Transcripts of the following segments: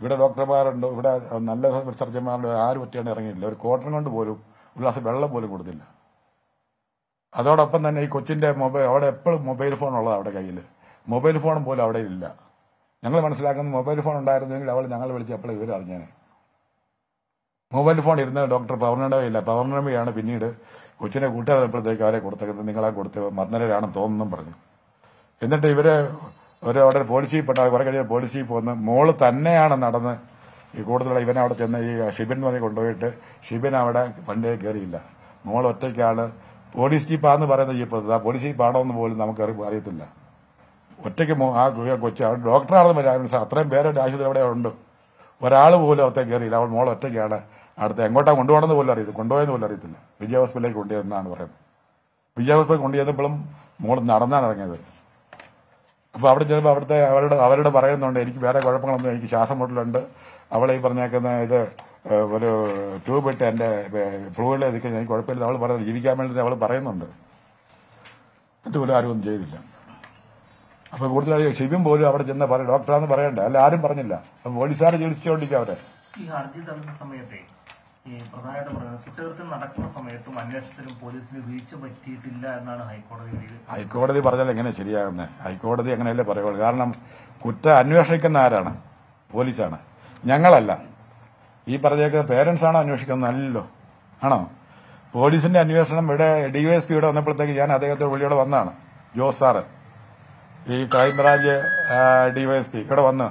ഇവിടെ ഡോക്ടർമാരുണ്ട് ഇവിടെ നല്ല സർജന്മാരുണ്ട് ആരും ഒറ്റയാണ് ഇറങ്ങിയില്ല ഒരു കോട്ടൺ കൊണ്ട് പോലും ഒരു ഗ്ലാസ് വെള്ളം പോലും കൊടുത്തില്ല അതോടൊപ്പം തന്നെ ഈ കൊച്ചിന്റെ മൊബൈൽ അവിടെ എപ്പോഴും മൊബൈൽ ഫോൺ ഉള്ളത് അവിടെ കയ്യിൽ മൊബൈൽ ഫോൺ പോലും അവിടെ ഇല്ല ഞങ്ങൾ മനസ്സിലാക്കുന്നത് മൊബൈൽ ഫോൺ ഉണ്ടായിരുന്നെങ്കിൽ അവൾ ഞങ്ങൾ എപ്പോഴും ഇവർ അറിഞ്ഞേനെ മൊബൈൽ ഫോൺ ഇരുന്ന ഡോക്ടർ പൗർണമിയുടെ കയ്യില്ല പൗർണമിയാണ് പിന്നീട് കൊച്ചിനെ കൂട്ടുകാരപ്പോഴത്തേക്ക് അവരെ കൊടുത്തേക്കുന്നത് നിങ്ങളെ കൊടുത്ത് മന്നരരാണെന്ന് തോന്നുന്നു പറഞ്ഞു എന്നിട്ട് ഇവരെ ഒരു അവിടെ പോലീസിൽ പെട്ട കുറെ കഴിഞ്ഞ പോലീസിൽ പോകുന്ന മോള് തന്നെയാണ് നടന്ന് ഈ കൂടുതലുള്ള ഇവനെ അവിടെ ചെന്ന് ഈ ഷിബിൻ എന്ന് പറഞ്ഞ് കൊണ്ടുപോയിട്ട് ഷിബിൻ അവിടെ വണ്ടിയെ കയറിയില്ല മോൾ ഒറ്റയ്ക്കാണ് പോലീസ് ജീപ്പാന്ന് പറയുന്ന ജീപ്പ് ആ പോലീസ് ജീപ്പാണോ എന്ന് പോലും നമുക്ക് അറിയത്തില്ല ഒറ്റയ്ക്ക് ആ കൊച്ചു അവിടെ ഡോക്ടറാണെന്ന് പറയാൻ അത്രയും പേരുടെ ആശുപത്രി അവിടെ ഉണ്ട് ഒരാൾ പോലും അവിടെ കയറിയില്ല അവൾ മോൾ ഒറ്റയ്ക്കാണ് അടുത്ത് എങ്ങോട്ടാ കൊണ്ടുപോകണമെന്ന് പോലും അറിയില്ല കൊണ്ടുപോയെന്ന് പോലും അറിയത്തില്ല വിജയ ഹോസ്പിറ്റലിലേക്ക് കൊണ്ടുപോയെന്നാണ് പറയുന്നത് വിജയ ഹോസ്പിറ്റലിൽ കൊണ്ടുപോയപ്പോഴും മോൾ നടന്നാണ് ഇറങ്ങിയത് അപ്പോൾ അവിടെ ചെല്ലുമ്പോൾ അവിടുത്തെ അവരുടെ അവരോട് പറയുന്നുണ്ട് എനിക്ക് വേറെ കുഴപ്പങ്ങളൊന്നും എനിക്ക് ശ്വാസം മുട്ടലുണ്ട് അവളെ ഈ പറഞ്ഞേക്കുന്ന ഇത് ഒരു ട്യൂബ് ഇട്ട് എൻ്റെ ഫ്ലൂയിലെ നിൽക്കുന്ന എനിക്ക് കുഴപ്പമില്ല അവൾ പറയുന്നത് ജീവിക്കാൻ വേണ്ടി അവൾ പറയുന്നുണ്ട് ഇതുപോലും ആരും ഒന്നും ചെയ്തില്ല അപ്പോൾ കൂടുതലായി ശിവം പോലും അവിടെ ചെന്ന് പറയും ഡോക്ടറാന്ന് പറയണ്ട അല്ല ആരും പറഞ്ഞില്ല പോലീസുകാരെ ചികിത്സിച്ചുകൊണ്ടിരിക്കും അവരെ ഈ ഹർജി തള്ളുന്ന സമയത്തെ ഈ പ്രധാനമായിട്ട് പറയുന്നത് കുറ്റകൃത്യം നടക്കുന്ന സമയത്തും അന്വേഷണത്തിലും പോലീസിന് വീഴ്ച പറ്റിയിട്ടില്ല എന്നാണ് ഹൈക്കോടതി ഹൈക്കോടതി പറഞ്ഞാൽ എങ്ങനെ ശരിയാകുന്നത് ഹൈക്കോടതി അങ്ങനെയല്ലേ പറയുള്ളൂ കാരണം കുറ്റം അന്വേഷിക്കുന്ന ആരാണ് പോലീസാണ് ഞങ്ങളല്ല ഈ പറഞ്ഞേക്ക് പേരൻസ് ആണോ അന്വേഷിക്കുന്നത് അല്ലല്ലോ ആണോ പോലീസിന്റെ അന്വേഷണം ഇവിടെ ഡിവൈഎസ്പി ഇവിടെ വന്നപ്പോഴത്തേക്ക് ഞാൻ അദ്ദേഹത്തെ വിളിയോടെ വന്നാണ് ജോസ് സാറ് ഈ ക്രൈംബ്രാഞ്ച് ഡിവൈഎസ്പി ഇവിടെ വന്ന്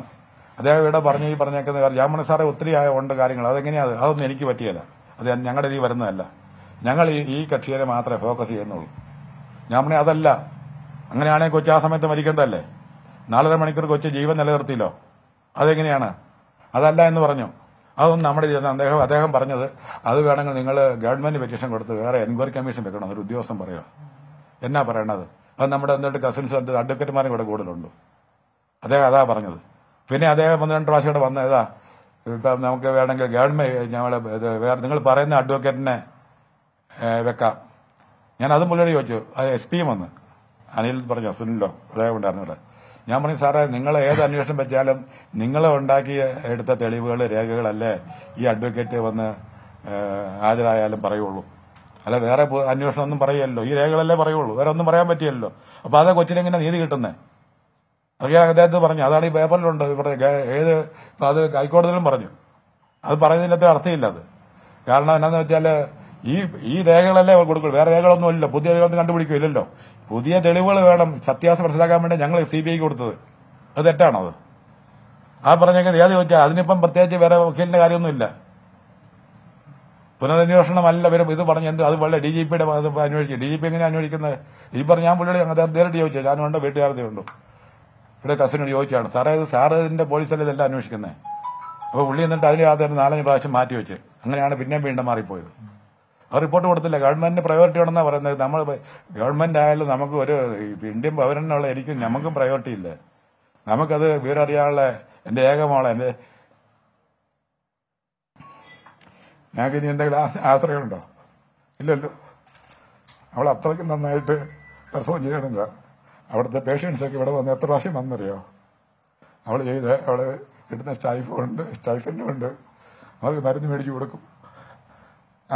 അദ്ദേഹം ഇവിടെ പറഞ്ഞു ഈ പറഞ്ഞേക്കുന്ന കാര്യം ജാമണി സാറെ ഒത്തിരി ഉണ്ട് കാര്യങ്ങൾ അതെങ്ങനെയാ അതൊന്നും എനിക്ക് പറ്റിയല്ല അത് ഞങ്ങളുടെ ഇതിൽ വരുന്നതല്ല ഞങ്ങൾ ഈ ഈ കക്ഷിയെ മാത്രമേ ഫോക്കസ് ചെയ്യുന്നുള്ളൂ ജാമണി അതല്ല അങ്ങനെയാണെങ്കിൽ കൊച്ചി ആ സമയത്ത് മരിക്കേണ്ടതല്ലേ നാലര മണിക്കൂർ കൊച്ചി ജീവൻ നിലനിർത്തിയില്ലോ അതെങ്ങനെയാണ് അതല്ല എന്ന് പറഞ്ഞു അതൊന്നും നമ്മുടെ ഇതിൽ അദ്ദേഹം അദ്ദേഹം പറഞ്ഞത് അത് വേണമെങ്കിൽ നിങ്ങൾ ഗവൺമെന്റ് പെറ്റീഷൻ കൊടുത്ത് വേറെ എൻക്വയറി കമ്മീഷൻ വെക്കണം ഒരു ഉദ്യോഗസ്ഥം പറയുക എന്നാ പറയണത് അത് നമ്മുടെ എന്നിട്ട് കസിൻസ് അഡ്വക്കേറ്റുമാരും കൂടെ കൂടുതലുണ്ടോ അദ്ദേഹം അതാ പറഞ്ഞത് പിന്നെ അദ്ദേഹം ഒന്ന് രണ്ട് പ്രാവശ്യം ഇവിടെ വന്ന ഏതാ ഇപ്പം നമുക്ക് വേണമെങ്കിൽ ഗവൺമെന്റ് ഞങ്ങൾ വേറെ നിങ്ങൾ പറയുന്ന അഡ്വക്കേറ്റിനെ വെക്കാം ഞാൻ അത് മുന്നോട്ട് ചോദിച്ചു അത് എസ് പിയും വന്ന് അനിൽ പറഞ്ഞു സുനിലോ അദ്ദേഹം ഉണ്ടായിരുന്നു ഇവിടെ ഞാൻ പറഞ്ഞു സാറേ നിങ്ങൾ ഏത് അന്വേഷണം വെച്ചാലും നിങ്ങൾ ഉണ്ടാക്കിയ എടുത്ത തെളിവുകൾ രേഖകളല്ലേ ഈ അഡ്വക്കേറ്റ് വന്ന് ഹാജരായാലും പറയുള്ളൂ അല്ല വേറെ അന്വേഷണം ഒന്നും പറയുമല്ലോ ഈ രേഖകളല്ലേ പറയുള്ളൂ വേറെ ഒന്നും പറയാൻ പറ്റിയല്ലോ അപ്പോൾ അതാ കൊച്ചിനെങ്ങനെ നീതി കിട്ടുന്നേ അങ്ങനെ അദ്ദേഹത്തെ പറഞ്ഞു അതാണ് ഈ പേപ്പറിലുണ്ട് പറഞ്ഞു ഏത് അത് ഹൈക്കോടതിയിലും പറഞ്ഞു അത് അത്ര അർത്ഥമില്ല അത് കാരണം എന്നാന്ന് വെച്ചാൽ ഈ ഈ രേഖകളല്ലേ അവർ വേറെ രേഖകളൊന്നും ഇല്ല പുതിയ രേഖകളൊന്നും കണ്ടുപിടിക്കില്ലല്ലോ പുതിയ തെളിവുകൾ വേണം സത്യാസം മനസ്സിലാക്കാൻ വേണ്ടി ഞങ്ങൾ സി ബി ഐക്ക് കൊടുത്തത് അത് തെറ്റാണോ അത് ആ പറഞ്ഞേക്കുന്നത് ഏത് ചോദിച്ചാൽ അതിനിപ്പം പ്രത്യേകിച്ച് വേറെ വക്കീലിന്റെ കാര്യമൊന്നുമില്ല പുനരന്വേഷണമല്ല വരും ഇത് പറഞ്ഞ് എന്ത് അത് വളരെ ഡി ജി പിയുടെ അന്വേഷിച്ചു ഡി ജി പി എങ്ങനെയാണ് അന്വേഷിക്കുന്നത് ഈ പറഞ്ഞ ഞാൻ അദ്ദേഹം നേരിട്ട് ചോദിച്ചു ഞാൻ വേണ്ട വീട്ടുകാരത്തെ ഉണ്ടോ ഇവിടെ കസിനോട് ചോദിച്ചാണ് സാറേ അത് സാറ് ഇതിന്റെ പോലീസല്ലേ ഇതെല്ലാം അന്വേഷിക്കുന്നത് അപ്പൊ പുള്ളി എന്നിട്ട് അതിന് ആദ്യം നാലഞ്ച് പ്രാവശ്യം മാറ്റി വെച്ച് അങ്ങനെയാണ് പിന്നെയും വീണ്ടും മാറിപ്പോയത് ആ റിപ്പോർട്ട് കൊടുത്തില്ല ഗവൺമെന്റിന് പ്രയോറിറ്റി ഉണ്ടെന്ന് പറയുന്നത് നമ്മൾ ഗവൺമെന്റ് ആയാലും നമുക്ക് ഒരു ഇന്ത്യൻ പൗരനുള്ള എനിക്കും നമുക്കും പ്രയോറിറ്റി ഇല്ല നമുക്കത് വിവരറിയാനുള്ള എന്റെ ഏകമാണ് എന്റെ ഞങ്ങൾക്ക് ഇനി എന്തെങ്കിലും ആശ്രയമുണ്ടോ ഇല്ലല്ലോ അവൾ അത്രയ്ക്ക് നന്നായിട്ട് പെർഫോം ചെയ്യണില്ല അവിടുത്തെ പേഷ്യൻസൊക്കെ ഇവിടെ വന്ന് എത്ര പ്രാവശ്യം വന്നറിയോ അവൾ ചെയ്ത് അവൾ കിട്ടുന്ന സ്റ്റൈഫും ഉണ്ട് സ്റ്റൈഫനും ഉണ്ട് അവർക്ക് മരുന്ന് മേടിച്ചു കൊടുക്കും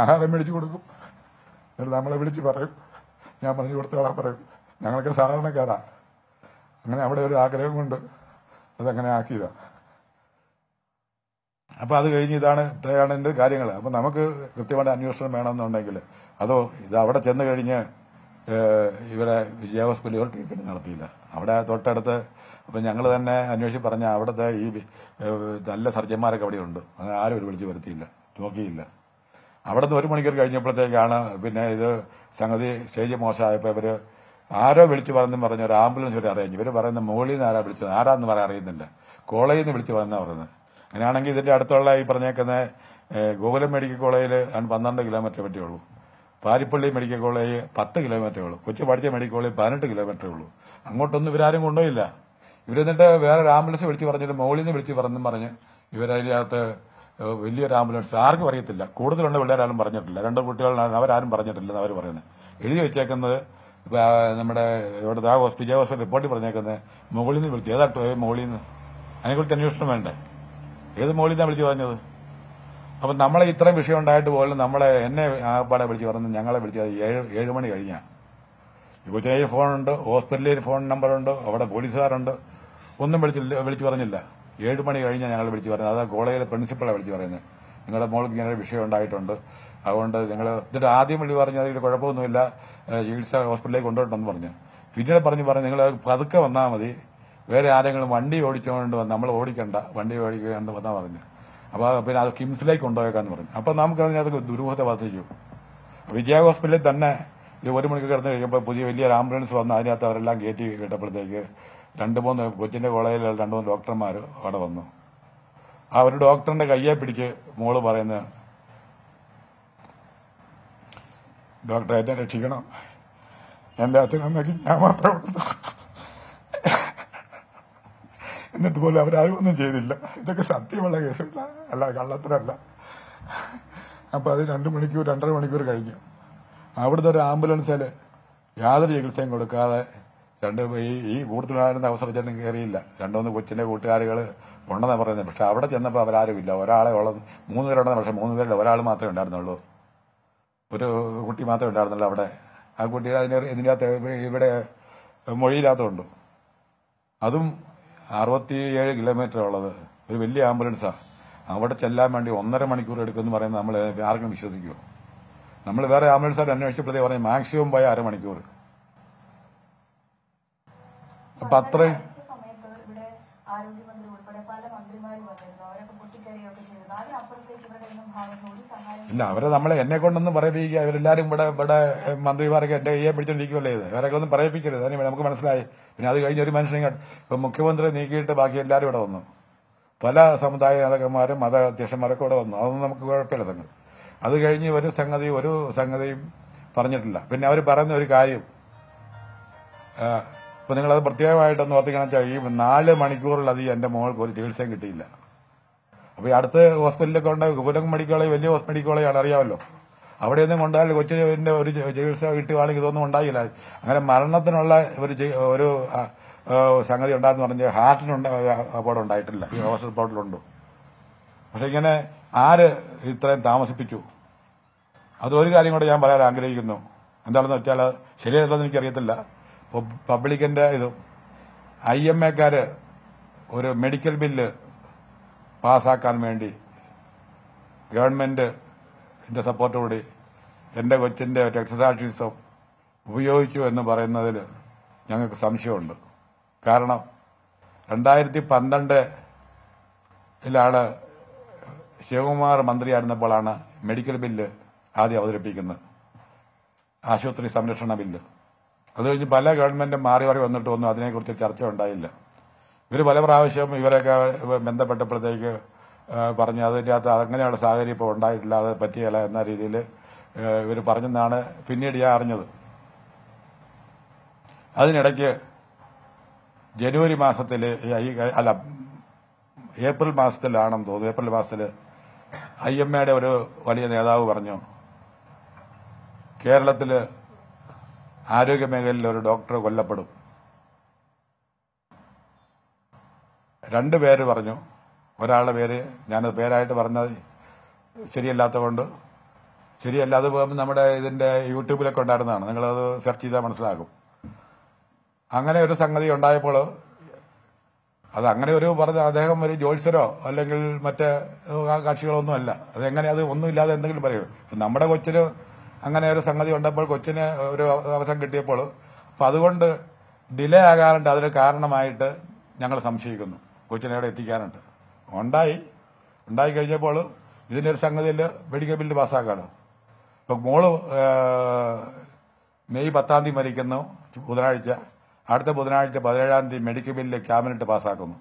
ആഹാരം മേടിച്ചു കൊടുക്കും എന്നിട്ട് നമ്മളെ വിളിച്ച് പറയും ഞാൻ പറഞ്ഞു കൊടുത്തോളാം പറയും ഞങ്ങളൊക്കെ സാധാരണക്കാരാ അങ്ങനെ അവിടെ ഒരു ആഗ്രഹം കൊണ്ട് അതങ്ങനെ ആക്കിയതാ അപ്പോൾ അത് കഴിഞ്ഞ് ഇതാണ് ഇത്രയാണ് എൻ്റെ കാര്യങ്ങൾ അപ്പോൾ നമുക്ക് കൃത്യമായിട്ട് അന്വേഷണം വേണമെന്നുണ്ടെങ്കിൽ അതോ ഇത് അവിടെ ചെന്ന് കഴിഞ്ഞ് ഇവരെ വിജയാവാസ് ഇവർ ട്രീറ്റ്മെന്റ് നടത്തിയില്ല അവിടെ തൊട്ടടുത്ത് അപ്പൊ ഞങ്ങൾ തന്നെ അന്വേഷിച്ച് പറഞ്ഞ അവിടുത്തെ ഈ നല്ല സർജന്മാരൊക്കെ അവിടെ ഉണ്ട് അങ്ങനെ ആരും ഒരു വിളിച്ച് വരുത്തിയില്ല നോക്കിയില്ല അവിടെ നിന്ന് ഒരു മണിക്കൂർ കഴിഞ്ഞപ്പോഴത്തേക്കാണ് പിന്നെ ഇത് സംഗതി സ്റ്റേജ് മോശമായപ്പോൾ ഇവര് ആരോ വിളിച്ചു പറഞ്ഞു പറഞ്ഞു ഒരു ആംബുലൻസ് വരെ അറിയാം ഇവര് പറയുന്ന മുകളിൽ നിന്ന് ആരാ വിളിച്ചത് ആരാന്ന് പറയാൻ അറിയുന്നില്ല കോളേജിൽ നിന്ന് വിളിച്ചു പറഞ്ഞാൽ പറയുന്നത് അങ്ങനെയാണെങ്കിൽ ഇതിന്റെ അടുത്തുള്ള ഈ പറഞ്ഞേക്കുന്ന ഗോകുലം മെഡിക്കൽ കോളേജിൽ പന്ത്രണ്ട് കിലോമീറ്റർ പറ്റിയുള്ളൂ പാരിപ്പള്ളി മെഡിക്കൽ കോളേജ് പത്ത് കിലോമീറ്ററേ ഉള്ളൂ കൊച്ചു പഠിച്ച മെഡിക്കൽ കോളേജ് പതിനെട്ട് കിലോമീറ്ററേ ഉള്ളൂ അങ്ങോട്ടൊന്നും ഇവരാരും കൊണ്ടുപോയില്ല ഇവരെന്നിട്ട് ഒരു ആംബുലൻസ് വിളിച്ച് പറഞ്ഞിട്ട് മുകളിൽ നിന്ന് വിളിച്ച് പറഞ്ഞു പറഞ്ഞ് ഇവരതിനകത്ത് വലിയൊരു ആംബുലൻസ് ആർക്കും അറിയത്തില്ല കൂടുതലുണ്ട് പിള്ളേരാരും പറഞ്ഞിട്ടില്ല രണ്ട് കുട്ടികളാണ് അവരാരും പറഞ്ഞിട്ടില്ല അവർ പറയുന്നത് എഴുതി വെച്ചേക്കുന്നത് നമ്മുടെ ഇവിടെ ദാ ഹോസ്പിറ്റൽ ഹോസ്പിറ്റൽ റിപ്പോർട്ടിൽ പറഞ്ഞേക്കുന്നത് മുകളിൽ നിന്ന് വിളിച്ചു ഏതാട്ടോ മുകളിൽ നിന്ന് അതിനെക്കുറിച്ച് അന്വേഷണം വേണ്ടേ ഏത് മുകളിൽ നിന്നാണ് വിളിച്ചു പറഞ്ഞത് അപ്പൊ നമ്മളെ ഇത്രയും വിഷയം ഉണ്ടായിട്ട് പോലും നമ്മളെ എന്നെ ആ പാടെ വിളിച്ച് പറഞ്ഞു ഞങ്ങളെ വിളിച്ചത് ഏഴ് ഏഴ് മണി കഴിഞ്ഞാൽ യുവജനയിൽ ഫോണുണ്ട് ഹോസ്പിറ്റലിൽ ഫോൺ നമ്പറുണ്ട് അവിടെ പോലീസുകാരുണ്ട് ഒന്നും വിളിച്ചില്ല വിളിച്ചു പറഞ്ഞില്ല ഏഴ് മണി കഴിഞ്ഞാൽ ഞങ്ങൾ വിളിച്ചു പറഞ്ഞു അതാ കോളേജിലെ പ്രിൻസിപ്പളെ വിളിച്ചു പറയുന്നത് നിങ്ങളുടെ മോൾക്ക് ഇങ്ങനെ വിഷയം ഉണ്ടായിട്ടുണ്ട് അതുകൊണ്ട് നിങ്ങൾ എന്നിട്ട് ആദ്യം വിളി പറഞ്ഞു അതിൽ കുഴപ്പമൊന്നുമില്ല ചികിത്സ ഹോസ്പിറ്റലിലേക്ക് കൊണ്ടുപോകട്ടെന്ന് പറഞ്ഞു പിന്നീട് പറഞ്ഞു പറഞ്ഞു നിങ്ങൾ പതുക്കെ വന്നാൽ മതി വേറെ ആരെങ്കിലും വണ്ടി ഓടിച്ചുകൊണ്ട് നമ്മൾ ഓടിക്കണ്ട വണ്ടി ഓടിക്കേണ്ട വന്നാൽ പറഞ്ഞു അപ്പൊ പിന്നെ അത് കിംസിലേക്ക് കൊണ്ടുപോയേക്കാന്ന് പറഞ്ഞു അപ്പോൾ നമുക്ക് അതിനകത്ത് ദുരൂഹത വർദ്ധിച്ചു വിജയ ഹോസ്പിറ്റലിൽ തന്നെ ഈ ഒരു മണിക്ക് കിടന്ന് കഴിയുമ്പോൾ പുതിയ ഒരു ആംബുലൻസ് വന്ന് അതിനകത്ത് അവരെല്ലാം കയറ്റി കേട്ടപ്പോഴത്തേക്ക് രണ്ട് മൂന്ന് കൊച്ചിന്റെ കോളേജിൽ രണ്ട് മൂന്ന് ഡോക്ടർമാർ അവിടെ വന്നു ആ ഒരു ഡോക്ടറിന്റെ കയ്യെ പിടിച്ച് മോള് പറയുന്ന ഡോക്ടറെ എന്നെ രക്ഷിക്കണം എൻ്റെ അച്ഛനമ്മയ്ക്ക് ഞാൻ മാത്രമേ ഉള്ളൂ എന്നിട്ട് പോലും അവരാരും ഒന്നും ചെയ്തില്ല ഇതൊക്കെ സത്യമുള്ള കേസുകള അല്ല കള്ളത്തരല്ല അപ്പൊ അത് രണ്ടു മണിക്കൂർ രണ്ടര മണിക്കൂർ കഴിഞ്ഞു അവിടുത്തെ ഒരു ആംബുലൻസിൽ യാതൊരു ചികിത്സയും കൊടുക്കാതെ രണ്ട് ഈ ഈ കൂടുതലായിരുന്ന അവസരത്തിനും കയറിയില്ല രണ്ടുമൂന്ന് കൊച്ചിന്റെ കൂട്ടുകാരുകൾ ഉണ്ടെന്നാണ് പറയുന്നത് പക്ഷെ അവിടെ ചെന്നപ്പോൾ അവരാരുമില്ല ഒരാളെ ഉള്ളത് മൂന്ന് പേരുണ്ടെന്ന് പക്ഷെ മൂന്ന് പേരുടെ ഒരാൾ മാത്രമേ ഉണ്ടായിരുന്നുള്ളൂ ഒരു കുട്ടി മാത്രമേ ഉണ്ടായിരുന്നുള്ളൂ അവിടെ ആ കുട്ടിയുടെ അതിന് ഇതിൻ്റെ അകത്ത് ഇവിടെ മൊഴിയില്ലാത്തതുണ്ട് അതും അറുപത്തിയേഴ് കിലോമീറ്റർ ഉള്ളത് ഒരു വലിയ ആംബുലൻസാ അവിടെ ചെല്ലാൻ വേണ്ടി ഒന്നര മണിക്കൂർ എടുക്കുമെന്ന് പറയുന്നത് നമ്മൾ ആർക്കും വിശ്വസിക്കുമോ നമ്മൾ വേറെ ആംബുലൻസായിട്ട് അന്വേഷിച്ചപ്പോഴത്തേക്ക് പറഞ്ഞു മാക്സിമം പോയ അരമണിക്കൂർ അപ്പൊ അത്രയും ഇല്ല അവരെ നമ്മളെ എന്നെ കൊണ്ടൊന്നും പറയിപ്പിക്കുക ഇവരെല്ലാരും ഇവിടെ ഇവിടെ മന്ത്രിമാരൊക്കെ എന്റെ കയ്യെ പിടിച്ചോണ്ടിരിക്കുവല്ലേ ഇത് അവരൊക്കെ ഒന്നും പറയിപ്പിക്കരുത് അതിന് നമുക്ക് മനസ്സിലായി പിന്നെ അത് കഴിഞ്ഞ ഒരു മനുഷ്യനെ ഇപ്പൊ മുഖ്യമന്ത്രി നീക്കിയിട്ട് ബാക്കി എല്ലാരും ഇവിടെ വന്നു പല സമുദായ നേതാക്കന്മാരും മത അധ്യക്ഷന്മാരൊക്കെ ഇവിടെ വന്നു അതൊന്നും നമുക്ക് കുഴപ്പമില്ല തങ്ങൾ അത് കഴിഞ്ഞ് ഒരു സംഗതി ഒരു സംഗതിയും പറഞ്ഞിട്ടില്ല പിന്നെ അവർ പറയുന്ന ഒരു കാര്യം ഇപ്പൊ നിങ്ങളത് പ്രത്യേകമായിട്ടൊന്ന് ഓർത്തിക്കണം ഈ നാല് മണിക്കൂറിലധികം എന്റെ മോൾക്ക് ഒരു ചികിത്സയും കിട്ടിയില്ല അപ്പൊ ഈ അടുത്ത ഹോസ്പിറ്റലൊക്കെ ഉണ്ട് കുപുലം മെഡിക്കൽ കോളേജ് വലിയ മെഡിക്കൽ കോളേജാണ് അറിയാമല്ലോ അവിടെ ഒന്നും കൊണ്ടാൽ കൊച്ചിന്റെ ഒരു ചികിത്സ കിട്ടുകയാണെങ്കിൽ ഇതൊന്നും ഉണ്ടായില്ല അങ്ങനെ മരണത്തിനുള്ള ഒരു ഒരു സംഗതി ഉണ്ടായെന്ന് പറഞ്ഞ് ഹാർട്ടിനുണ്ട് അപകടം ഉണ്ടായിട്ടില്ല ഈ ഹോസ്പിറ്റൽ റിപ്പോർട്ടിലുണ്ടോ പക്ഷെ ഇങ്ങനെ ആര് ഇത്രയും താമസിപ്പിച്ചു അതൊരു കാര്യം കൂടെ ഞാൻ പറയാൻ ആഗ്രഹിക്കുന്നു എന്താണെന്ന് വെച്ചാൽ ശരിയല്ലെന്ന് എനിക്കറിയത്തില്ല പബ്ലിക്കിന്റെ ഇത് ഐ എം എക്കാര് ഒരു മെഡിക്കൽ ബില്ല് പാസാക്കാൻ വേണ്ടി ഗവൺമെന്റിന്റെ സപ്പോർട്ടോടെ എന്റെ കൊച്ചിന്റെ ടെക്സസാക്ഷിസം ഉപയോഗിച്ചു എന്ന് പറയുന്നതിൽ ഞങ്ങൾക്ക് സംശയമുണ്ട് കാരണം രണ്ടായിരത്തി പന്ത്രണ്ടിലാണ് ശിവകുമാർ മന്ത്രിയായിരുന്നപ്പോഴാണ് മെഡിക്കൽ ബില്ല് ആദ്യം അവതരിപ്പിക്കുന്നത് ആശുപത്രി സംരക്ഷണ ബില്ല് അത് കഴിഞ്ഞ് പല ഗവൺമെന്റും മാറി മാറി വന്നിട്ടൊന്നും അതിനെക്കുറിച്ച് ചർച്ച ഉണ്ടായില്ല ഇവർ പല പ്രാവശ്യം ഇവരൊക്കെ ബന്ധപ്പെട്ടപ്പോഴത്തേക്ക് പറഞ്ഞു അതിൻ്റെ അകത്ത് അങ്ങനെയുള്ള സാഹചര്യം ഇപ്പോൾ ഉണ്ടായിട്ടില്ല അത് പറ്റിയല്ല എന്ന രീതിയിൽ ഇവർ പറഞ്ഞെന്നാണ് പിന്നീട് ഞാൻ അറിഞ്ഞത് അതിനിടയ്ക്ക് ജനുവരി മാസത്തിൽ അല്ല ഏപ്രിൽ മാസത്തിലാണെന്ന് തോന്നുന്നു ഏപ്രിൽ മാസത്തിൽ ഐ എം എയുടെ ഒരു വലിയ നേതാവ് പറഞ്ഞു കേരളത്തിൽ ആരോഗ്യ മേഖലയിൽ ഒരു ഡോക്ടർ കൊല്ലപ്പെടും രണ്ട് പേര് പറഞ്ഞു ഒരാളുടെ പേര് ഞാൻ പേരായിട്ട് പറഞ്ഞത് ശരിയല്ലാത്തതുകൊണ്ട് ശരിയല്ല അത് നമ്മുടെ ഇതിൻ്റെ യൂട്യൂബിലൊക്കെ ഉണ്ടായിരുന്നതാണ് നിങ്ങളത് സെർച്ച് ചെയ്താൽ മനസ്സിലാകും അങ്ങനെ ഒരു സംഗതി ഉണ്ടായപ്പോൾ അത് അങ്ങനെ ഒരു പറഞ്ഞ അദ്ദേഹം ഒരു ജോത്സരോ അല്ലെങ്കിൽ മറ്റ് കാക്ഷികളൊന്നും അല്ല അതെങ്ങനെ അത് ഒന്നുമില്ലാതെ എന്തെങ്കിലും പറയൂ നമ്മുടെ കൊച്ചിന് അങ്ങനെ ഒരു സംഗതി ഉണ്ടപ്പോൾ കൊച്ചിന് ഒരു അവസരം കിട്ടിയപ്പോൾ അപ്പം അതുകൊണ്ട് ഡിലേ ആകാറുണ്ട് അതൊരു കാരണമായിട്ട് ഞങ്ങൾ സംശയിക്കുന്നു അവിടെ എത്തിക്കാനുണ്ട് ഉണ്ടായി ഉണ്ടായി കഴിഞ്ഞപ്പോൾ ഇതിന്റെ ഒരു സംഗതിയിൽ മെഡിക്കൽ ബില്ല് പാസ്സാക്കാണ് ഇപ്പൊ മോള് മെയ് പത്താം തീയതി മരിക്കുന്നു ബുധനാഴ്ച അടുത്ത ബുധനാഴ്ച പതിനേഴാം തീയതി മെഡിക്കൽ ബില്ല് ക്യാബിനറ്റ് പാസ്സാക്കുന്നു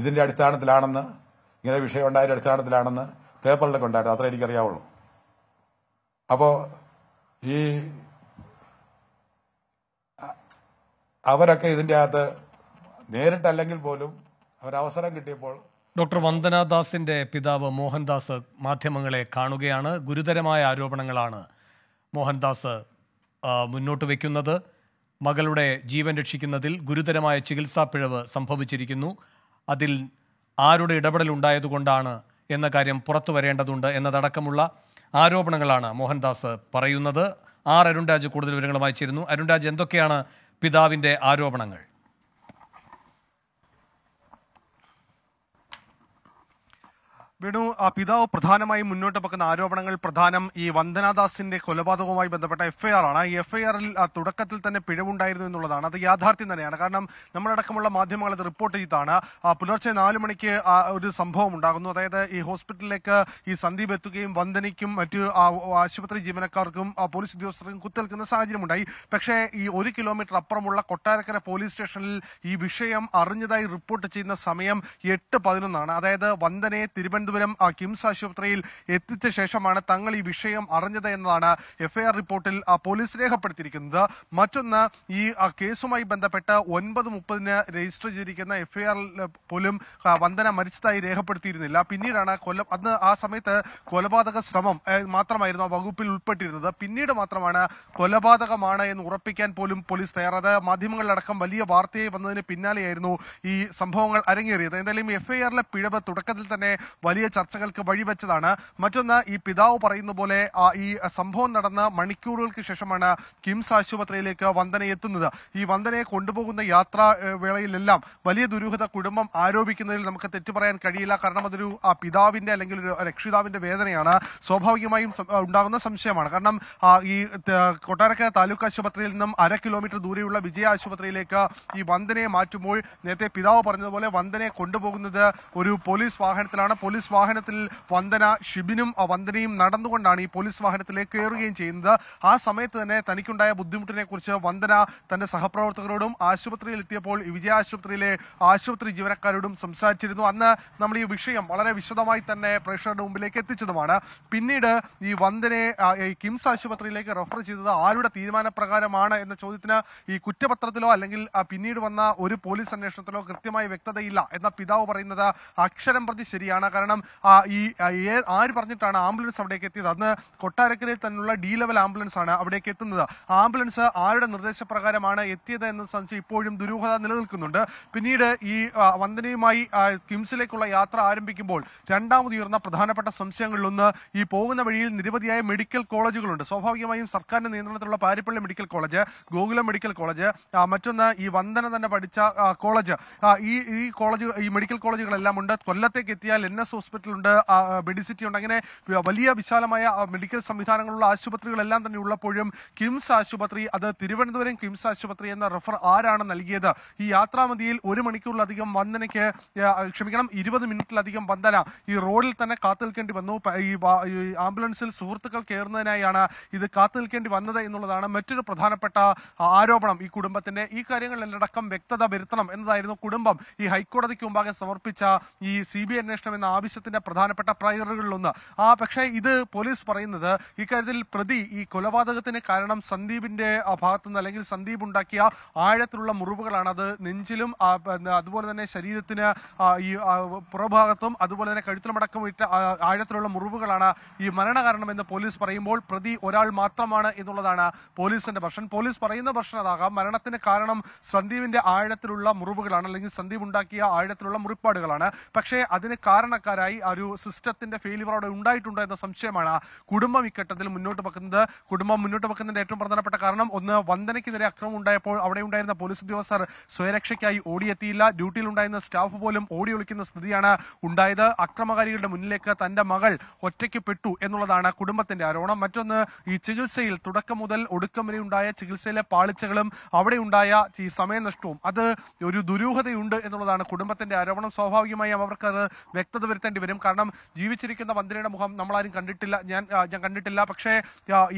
ഇതിന്റെ അടിസ്ഥാനത്തിലാണെന്ന് ഇങ്ങനെ വിഷയം ഉണ്ടായ അടിസ്ഥാനത്തിലാണെന്ന് പേപ്പറിലൊക്കെ ഉണ്ടായിരുന്നു അത്ര എനിക്കറിയാവുള്ളൂ അപ്പോൾ ഈ അവരൊക്കെ ഇതിന്റെ അകത്ത് നേരിട്ടല്ലെങ്കിൽ പോലും അവരവസരം കിട്ടിയപ്പോൾ ഡോക്ടർ വന്ദന പിതാവ് മോഹൻദാസ് മാധ്യമങ്ങളെ കാണുകയാണ് ഗുരുതരമായ ആരോപണങ്ങളാണ് മോഹൻദാസ് മുന്നോട്ട് വയ്ക്കുന്നത് മകളുടെ ജീവൻ രക്ഷിക്കുന്നതിൽ ഗുരുതരമായ ചികിത്സാ പിഴവ് സംഭവിച്ചിരിക്കുന്നു അതിൽ ആരുടെ ഇടപെടൽ ഉണ്ടായതുകൊണ്ടാണ് എന്ന കാര്യം പുറത്തു വരേണ്ടതുണ്ട് എന്നതടക്കമുള്ള ആരോപണങ്ങളാണ് മോഹൻദാസ് പറയുന്നത് ആർ അരുൺരാജ് കൂടുതൽ വിവരങ്ങളുമായി ചേരുന്നു അരുൺരാജ് എന്തൊക്കെയാണ് പിതാവിൻ്റെ ആരോപണങ്ങൾ വേണു പിതാവ് പ്രധാനമായും മുന്നോട്ട് വെക്കുന്ന ആരോപണങ്ങൾ പ്രധാനം ഈ വന്ദനാദാസിന്റെ കൊലപാതകവുമായി ബന്ധപ്പെട്ട എഫ്ഐആർ ആണ് ഈ എഫ്ഐആറിൽ തുടക്കത്തിൽ തന്നെ പിഴവുണ്ടായിരുന്നു എന്നുള്ളതാണ് അത് യാഥാർത്ഥ്യം തന്നെയാണ് കാരണം നമ്മളടക്കമുള്ള മാധ്യമങ്ങൾ അത് റിപ്പോർട്ട് ചെയ്താണ് പുലർച്ചെ നാലു മണിക്ക് ഒരു സംഭവം ഉണ്ടാകുന്നു അതായത് ഈ ഹോസ്പിറ്റലിലേക്ക് ഈ സന്ദീപ് എത്തുകയും വന്ദനയ്ക്കും മറ്റു ആശുപത്രി ജീവനക്കാർക്കും പോലീസ് ഉദ്യോഗസ്ഥർക്കും കുത്തേൽക്കുന്ന സാഹചര്യമുണ്ടായി പക്ഷേ ഈ ഒരു കിലോമീറ്റർ അപ്പുറമുള്ള കൊട്ടാരക്കര പോലീസ് സ്റ്റേഷനിൽ ഈ വിഷയം അറിഞ്ഞതായി റിപ്പോർട്ട് ചെയ്യുന്ന സമയം എട്ട് പതിനൊന്നാണ് അതായത് വന്ദനയെ തിരുവനന്തപുരം തിരുവനന്തപുരം കിംസ് ആശുപത്രിയിൽ എത്തിച്ച ശേഷമാണ് തങ്ങൾ ഈ വിഷയം അറിഞ്ഞത് എന്നതാണ് എഫ്ഐആർ റിപ്പോർട്ടിൽ പോലീസ് രേഖപ്പെടുത്തിയിരിക്കുന്നത് മറ്റൊന്ന് ഈ കേസുമായി ബന്ധപ്പെട്ട് ഒൻപത് മുപ്പതിന് രജിസ്റ്റർ ചെയ്തിരിക്കുന്ന എഫ്ഐആറിൽ പോലും വന്ദന മരിച്ചതായി രേഖപ്പെടുത്തിയിരുന്നില്ല പിന്നീടാണ് കൊല്ല അന്ന് ആ സമയത്ത് കൊലപാതക ശ്രമം മാത്രമായിരുന്നു വകുപ്പിൽ ഉൾപ്പെട്ടിരുന്നത് പിന്നീട് മാത്രമാണ് കൊലപാതകമാണ് എന്ന് ഉറപ്പിക്കാൻ പോലും പോലീസ് തയ്യാറായത് മാധ്യമങ്ങളിലടക്കം വലിയ വാർത്തയായി വന്നതിന് പിന്നാലെയായിരുന്നു ഈ സംഭവങ്ങൾ അരങ്ങേറിയത് എന്തായാലും എഫ്ഐആറിലെ പിഴവ് തുടക്കത്തിൽ തന്നെ വലിയ വലിയ ചർച്ചകൾക്ക് വഴിവെച്ചതാണ് മറ്റൊന്ന് ഈ പിതാവ് പറയുന്ന പോലെ ഈ സംഭവം നടന്ന മണിക്കൂറുകൾക്ക് ശേഷമാണ് കിംസ് ആശുപത്രിയിലേക്ക് വന്ദന എത്തുന്നത് ഈ വന്ദനയെ കൊണ്ടുപോകുന്ന യാത്രാ വേളയിലെല്ലാം വലിയ ദുരൂഹത കുടുംബം ആരോപിക്കുന്നതിൽ നമുക്ക് തെറ്റു പറയാൻ കഴിയില്ല കാരണം അതൊരു ആ പിതാവിന്റെ അല്ലെങ്കിൽ ഒരു രക്ഷിതാവിന്റെ വേദനയാണ് സ്വാഭാവികമായും ഉണ്ടാകുന്ന സംശയമാണ് കാരണം ഈ കൊട്ടാരക്കര താലൂക്ക് ആശുപത്രിയിൽ നിന്നും അര കിലോമീറ്റർ ദൂരെയുള്ള വിജയ ആശുപത്രിയിലേക്ക് ഈ വന്ദനയെ മാറ്റുമ്പോൾ നേരത്തെ പിതാവ് പറഞ്ഞതുപോലെ വന്ദനയെ കൊണ്ടുപോകുന്നത് ഒരു പോലീസ് വാഹനത്തിലാണ് പോലീസ് പോലീസ് വാഹനത്തിൽ വന്ദന ഷിബിനും വന്ദനയും നടന്നുകൊണ്ടാണ് ഈ പോലീസ് വാഹനത്തിലേക്ക് കയറുകയും ചെയ്യുന്നത് ആ സമയത്ത് തന്നെ തനിക്കുണ്ടായ ബുദ്ധിമുട്ടിനെ കുറിച്ച് വന്ദന തന്റെ സഹപ്രവർത്തകരോടും ആശുപത്രിയിൽ എത്തിയപ്പോൾ വിജയ ആശുപത്രിയിലെ ആശുപത്രി ജീവനക്കാരോടും സംസാരിച്ചിരുന്നു അന്ന് നമ്മൾ ഈ വിഷയം വളരെ വിശദമായി തന്നെ പ്രേക്ഷകരുടെ മുമ്പിലേക്ക് എത്തിച്ചതുമാണ് പിന്നീട് ഈ ഈ കിംസ് ആശുപത്രിയിലേക്ക് റെഫർ ചെയ്തത് ആരുടെ തീരുമാനപ്രകാരമാണ് എന്ന ചോദ്യത്തിന് ഈ കുറ്റപത്രത്തിലോ അല്ലെങ്കിൽ പിന്നീട് വന്ന ഒരു പോലീസ് അന്വേഷണത്തിലോ കൃത്യമായി വ്യക്തതയില്ല എന്ന പിതാവ് പറയുന്നത് അക്ഷരം പ്രതി ശരിയാണ് കാരണം കാരണം ഈ ആര് പറഞ്ഞിട്ടാണ് ആംബുലൻസ് അവിടേക്ക് എത്തിയത് അന്ന് കൊട്ടാരക്കരയിൽ തന്നെയുള്ള ഡി ലെവൽ ആംബുലൻസ് ആണ് അവിടേക്ക് എത്തുന്നത് ആംബുലൻസ് ആരുടെ നിർദ്ദേശപ്രകാരമാണ് എത്തിയത് എന്ന് സംശയം ഇപ്പോഴും ദുരൂഹത നിലനിൽക്കുന്നുണ്ട് പിന്നീട് ഈ വന്ദനയുമായി കിംസിലേക്കുള്ള യാത്ര ആരംഭിക്കുമ്പോൾ രണ്ടാമതുയർന്ന പ്രധാനപ്പെട്ട സംശയങ്ങളിലൊന്ന് ഈ പോകുന്ന വഴിയിൽ നിരവധിയായ മെഡിക്കൽ കോളേജുകളുണ്ട് സ്വാഭാവികമായും സർക്കാരിന്റെ നിയന്ത്രണത്തിലുള്ള Parippally medical college Gokulam medical college മറ്റൊന്ന് ഈ വന്ദന തന്നെ പഠിച്ച കോളേജ് ഈ ഈ കോളേജ് ഈ മെഡിക്കൽ കോളേജുകളെല്ലാം ഉണ്ട് കൊല്ലത്തേക്ക് എത്തിയാൽ എൻ എസ് ഹോസ്പിറ്റൽ ഉണ്ട് മെഡിസിറ്റി ഉണ്ട് അങ്ങനെ വലിയ വിശാലമായ മെഡിക്കൽ സംവിധാനങ്ങളുള്ള ആശുപത്രികളെല്ലാം തന്നെ ഉള്ളപ്പോഴും കിംസ് ആശുപത്രി അത് തിരുവനന്തപുരം കിംസ് ആശുപത്രി എന്ന റെഫർ ആരാണ് നൽകിയത് ഈ യാത്രാമതിയിൽ ഒരു മണിക്കൂറിലധികം വന്ദനയ്ക്ക് ക്ഷമിക്കണം ഇരുപത് മിനിറ്റിലധികം വന്ദന ഈ റോഡിൽ തന്നെ കാത്തു നിൽക്കേണ്ടി വന്നു ഈ ആംബുലൻസിൽ സുഹൃത്തുക്കൾ കയറുന്നതിനായാണ് ഇത് കാത്തു നിൽക്കേണ്ടി വന്നത് എന്നുള്ളതാണ് മറ്റൊരു പ്രധാനപ്പെട്ട ആരോപണം ഈ കുടുംബത്തിന്റെ ഈ കാര്യങ്ങളിലടക്കം വ്യക്തത വരുത്തണം എന്നതായിരുന്നു കുടുംബം ഈ ഹൈക്കോടതിക്ക് മുമ്പാകെ സമർപ്പിച്ച ഈ സി ബി അന്വേഷണം എന്ന ആവശ്യം പ്രദേശത്തിന്റെ പ്രധാനപ്പെട്ട പ്രയറുകളിലൊന്ന് ആ പക്ഷേ ഇത് പോലീസ് പറയുന്നത് ഇക്കാര്യത്തിൽ പ്രതി ഈ കൊലപാതകത്തിന് കാരണം സന്ദീപിന്റെ നിന്ന് അല്ലെങ്കിൽ സന്ദീപ് ഉണ്ടാക്കിയ ആഴത്തിലുള്ള മുറിവുകളാണ് അത് നെഞ്ചിലും അതുപോലെ തന്നെ ശരീരത്തിന് ഈ പുറഭാഗത്തും അതുപോലെ തന്നെ കഴുത്തിലുമടക്കം ഇട്ട ആഴത്തിലുള്ള മുറിവുകളാണ് ഈ മരണകാരണം എന്ന് പോലീസ് പറയുമ്പോൾ പ്രതി ഒരാൾ മാത്രമാണ് എന്നുള്ളതാണ് പോലീസിന്റെ ഭക്ഷൻ പോലീസ് പറയുന്ന ഭക്ഷണം അതാകാം മരണത്തിന് കാരണം സന്ദീപിന്റെ ആഴത്തിലുള്ള മുറിവുകളാണ് അല്ലെങ്കിൽ സന്ദീപ് ഉണ്ടാക്കിയ ആഴത്തിലുള്ള മുറിപ്പാടുകളാണ് പക്ഷേ അതിന് കാരണക്കാരായ കാരണമായി ഒരു സിസ്റ്റത്തിന്റെ ഫെയിലിയർ അവിടെ ഉണ്ടായിട്ടുണ്ടോ എന്ന സംശയമാണ് കുടുംബം ഇക്കട്ടത്തിൽ മുന്നോട്ട് വെക്കുന്നത് കുടുംബം മുന്നോട്ട് വെക്കുന്നതിന്റെ ഏറ്റവും പ്രധാനപ്പെട്ട കാരണം ഒന്ന് വന്ദനയ്ക്കെതിരെ അക്രമം ഉണ്ടായപ്പോൾ അവിടെ ഉണ്ടായിരുന്ന പോലീസ് ഉദ്യോഗസ്ഥർ സ്വയരക്ഷയ്ക്കായി ഓടിയെത്തിയില്ല ഡ്യൂട്ടിയിൽ ഉണ്ടായിരുന്ന സ്റ്റാഫ് പോലും ഓടി ഒളിക്കുന്ന സ്ഥിതിയാണ് ഉണ്ടായത് അക്രമകാരികളുടെ മുന്നിലേക്ക് തന്റെ മകൾ ഒറ്റയ്ക്ക് പെട്ടു എന്നുള്ളതാണ് കുടുംബത്തിന്റെ ആരോപണം മറ്റൊന്ന് ഈ ചികിത്സയിൽ തുടക്കം മുതൽ ഒടുക്കം വരെ ഉണ്ടായ ചികിത്സയിലെ പാളിച്ചകളും അവിടെ ഉണ്ടായ ഈ സമയനഷ്ടവും അത് ഒരു ദുരൂഹതയുണ്ട് എന്നുള്ളതാണ് കുടുംബത്തിന്റെ ആരോപണം സ്വാഭാവികമായും അത് വ്യക്തത വരുത്തേണ്ട പറയേണ്ടി വരും കാരണം ജീവിച്ചിരിക്കുന്ന വന്ദനയുടെ മുഖം നമ്മളാരും കണ്ടിട്ടില്ല ഞാൻ ഞാൻ കണ്ടിട്ടില്ല പക്ഷേ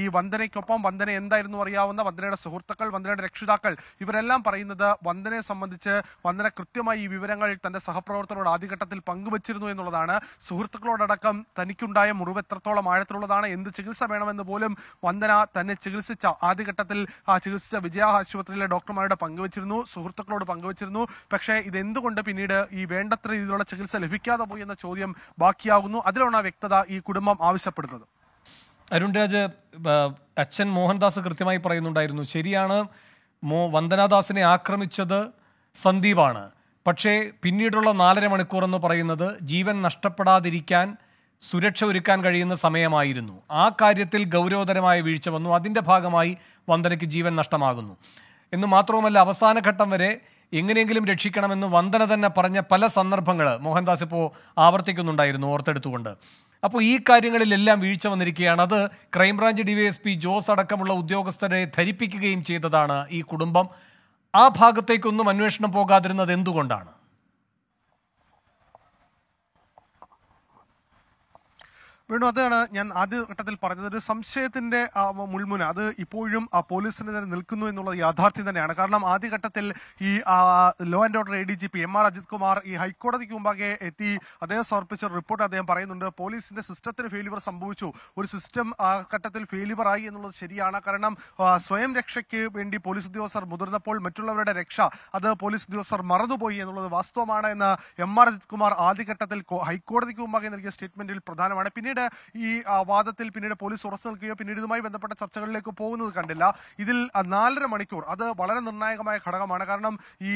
ഈ വന്ദനയ്ക്കൊപ്പം വന്ദന എന്തായിരുന്നു അറിയാവുന്ന വന്ദനയുടെ സുഹൃത്തുക്കൾ വന്ദനയുടെ രക്ഷിതാക്കൾ ഇവരെല്ലാം പറയുന്നത് വന്ദനയെ സംബന്ധിച്ച് വന്ദന കൃത്യമായി ഈ വിവരങ്ങൾ തന്റെ സഹപ്രവർത്തകരോട് ആദ്യഘട്ടത്തിൽ പങ്കുവച്ചിരുന്നു എന്നുള്ളതാണ് സുഹൃത്തുക്കളോടക്കം തനിക്കുണ്ടായ മുറിവ് എത്രത്തോളം ആഴത്തിലുള്ളതാണ് എന്ത് ചികിത്സ വേണമെന്ന് പോലും വന്ദന തന്നെ ചികിത്സിച്ച ആദ്യഘട്ടത്തിൽ ആ ചികിത്സിച്ച വിജയ ആശുപത്രിയിലെ ഡോക്ടർമാരുടെ പങ്കുവച്ചിരുന്നു സുഹൃത്തുക്കളോട് പങ്കുവച്ചിരുന്നു പക്ഷേ ഇതെന്തുകൊണ്ട് പിന്നീട് ഈ വേണ്ടത്ര രീതിയിലുള്ള ചികിത്സ ലഭിക്കാതെ പോയി എന്ന ചോദ്യം കാര്യം ബാക്കിയാകുന്നു അതിലാണ് വ്യക്തത ഈ കുടുംബം ആവശ്യപ്പെടുന്നത് അരുൺ രാജ് അച്ഛൻ മോഹൻദാസ് കൃത്യമായി പറയുന്നുണ്ടായിരുന്നു ശരിയാണ് മോ വന്ദനാദാസിനെ ആക്രമിച്ചത് സന്ദീപാണ് പക്ഷേ പിന്നീടുള്ള നാലര മണിക്കൂർ എന്ന് പറയുന്നത് ജീവൻ നഷ്ടപ്പെടാതിരിക്കാൻ സുരക്ഷ ഒരുക്കാൻ കഴിയുന്ന സമയമായിരുന്നു ആ കാര്യത്തിൽ ഗൗരവതരമായ വീഴ്ച വന്നു അതിൻ്റെ ഭാഗമായി വന്ദനയ്ക്ക് ജീവൻ നഷ്ടമാകുന്നു എന്ന് മാത്രവുമല്ല അവസാന ഘട്ടം വരെ എങ്ങനെയെങ്കിലും രക്ഷിക്കണമെന്ന് വന്ദന തന്നെ പറഞ്ഞ പല സന്ദർഭങ്ങൾ മോഹൻദാസ് ഇപ്പോൾ ആവർത്തിക്കുന്നുണ്ടായിരുന്നു ഓർത്തെടുത്തുകൊണ്ട് അപ്പോൾ ഈ കാര്യങ്ങളിലെല്ലാം വീഴ്ച വന്നിരിക്കുകയാണ് അത് ക്രൈംബ്രാഞ്ച് ഡിവൈഎസ്പി ജോസ് അടക്കമുള്ള ഉദ്യോഗസ്ഥരെ ധരിപ്പിക്കുകയും ചെയ്തതാണ് ഈ കുടുംബം ആ ഭാഗത്തേക്കൊന്നും അന്വേഷണം പോകാതിരുന്നത് എന്തുകൊണ്ടാണ് വീണ്ടും അതാണ് ഞാൻ ആദ്യ ഘട്ടത്തിൽ പറഞ്ഞത് ഒരു സംശയത്തിന്റെ മുൾമുന അത് ഇപ്പോഴും ആ പോലീസിനെതിരെ നിൽക്കുന്നു എന്നുള്ള യാഥാർത്ഥ്യം തന്നെയാണ് കാരണം ആദ്യഘട്ടത്തിൽ ഈ law and order A D G P M R Ajith Kumar ഈ ഹൈക്കോടതിക്ക് മുമ്പാകെ എത്തി അദ്ദേഹം സമർപ്പിച്ച റിപ്പോർട്ട് അദ്ദേഹം പറയുന്നുണ്ട് പോലീസിന്റെ സിസ്റ്റത്തിന് ഫെയിലിയർ സംഭവിച്ചു ഒരു സിസ്റ്റം ഘട്ടത്തിൽ ഫെയിലിയർ ആയി എന്നുള്ളത് ശരിയാണ് കാരണം സ്വയം രക്ഷയ്ക്ക് വേണ്ടി പോലീസ് ഉദ്യോഗസ്ഥർ മുതിർന്നപ്പോൾ മറ്റുള്ളവരുടെ രക്ഷ അത് പോലീസ് ഉദ്യോഗസ്ഥർ മറന്നുപോയി എന്നുള്ളത് വാസ്തവമാണ് എന്ന് എം ആർ അജിത് കുമാർ ആദ്യഘട്ടത്തിൽ ഹൈക്കോടതിക്ക് മുമ്പാകെ നൽകിയ സ്റ്റേറ്റ്മെന്റിൽ പ്രധാനമാണ് പിന്നീട് പിന്നീട് ഈ വാദത്തിൽ പിന്നീട് പോലീസ് ഉറച്ചു നിൽക്കുകയോ പിന്നീട് ഇതുമായി ബന്ധപ്പെട്ട ചർച്ചകളിലേക്ക് പോകുന്നത് കണ്ടില്ല ഇതിൽ നാലര മണിക്കൂർ അത് വളരെ നിർണായകമായ ഘടകമാണ് കാരണം ഈ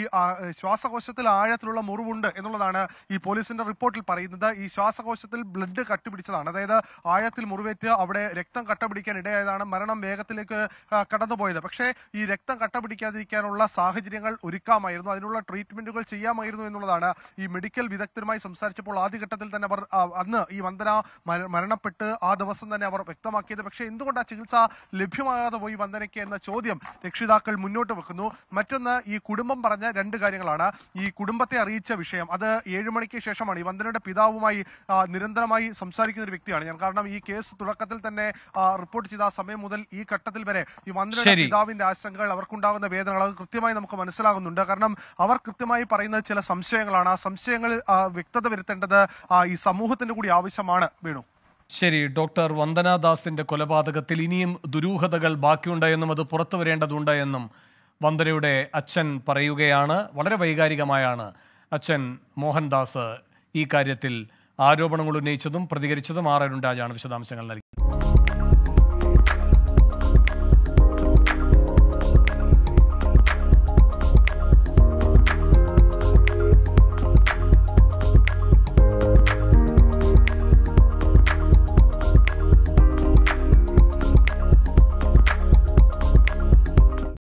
ശ്വാസകോശത്തിൽ ആഴത്തിലുള്ള മുറിവുണ്ട് എന്നുള്ളതാണ് ഈ പോലീസിന്റെ റിപ്പോർട്ടിൽ പറയുന്നത് ഈ ശ്വാസകോശത്തിൽ ബ്ലഡ് കട്ടുപിടിച്ചതാണ് അതായത് ആഴത്തിൽ മുറിവേറ്റ് അവിടെ രക്തം കട്ടപിടിക്കാൻ ഇടയായതാണ് മരണം വേഗത്തിലേക്ക് കടന്നുപോയത് പക്ഷേ ഈ രക്തം കട്ടപിടിക്കാതിരിക്കാനുള്ള സാഹചര്യങ്ങൾ ഒരുക്കാമായിരുന്നു അതിനുള്ള ട്രീറ്റ്മെന്റുകൾ ചെയ്യാമായിരുന്നു എന്നുള്ളതാണ് ഈ മെഡിക്കൽ വിദഗ്ധരുമായി സംസാരിച്ചപ്പോൾ ആദ്യഘട്ടത്തിൽ തന്നെ അവർ അന്ന് ഈ വന്ദന മരണപ്പെട്ട് ആ ദിവസം തന്നെ അവർ വ്യക്തമാക്കിയത് പക്ഷേ എന്തുകൊണ്ട് ആ ചികിത്സ ലഭ്യമാകാതെ പോയി വന്ദനയ്ക്ക് എന്ന ചോദ്യം രക്ഷിതാക്കൾ മുന്നോട്ട് വെക്കുന്നു മറ്റൊന്ന് ഈ കുടുംബം പറഞ്ഞ രണ്ട് കാര്യങ്ങളാണ് ഈ കുടുംബത്തെ അറിയിച്ച വിഷയം അത് ഏഴുമണിക്ക് ശേഷമാണ് ഈ വന്ദനയുടെ പിതാവുമായി നിരന്തരമായി സംസാരിക്കുന്ന ഒരു വ്യക്തിയാണ് ഞാൻ കാരണം ഈ കേസ് തുടക്കത്തിൽ തന്നെ റിപ്പോർട്ട് ചെയ്ത സമയം മുതൽ ഈ ഘട്ടത്തിൽ വരെ ഈ വന്ദനയുടെ പിതാവിന്റെ ആശങ്കകൾ അവർക്കുണ്ടാകുന്ന വേദനകൾ അത് കൃത്യമായി നമുക്ക് മനസ്സിലാകുന്നുണ്ട് കാരണം അവർ കൃത്യമായി പറയുന്നത് ചില സംശയങ്ങളാണ് ആ സംശയങ്ങൾ വ്യക്തത വരുത്തേണ്ടത് ഈ സമൂഹത്തിന്റെ കൂടി ആവശ്യമാണ് വേണു ശരി ഡോക്ടർ വന്ദനാദാസിന്റെ കൊലപാതകത്തിൽ ഇനിയും ദുരൂഹതകൾ ബാക്കിയുണ്ടെന്നും അത് പുറത്തു വരേണ്ടതുണ്ട് എന്നും വന്ദനയുടെ അച്ഛൻ പറയുകയാണ് വളരെ വൈകാരികമായാണ് അച്ഛൻ മോഹൻദാസ് ഈ കാര്യത്തിൽ ആരോപണങ്ങൾ ഉന്നയിച്ചതും പ്രതികരിച്ചതും ആറരുണ്ടാജാണ് വിശദാംശങ്ങൾ നൽകി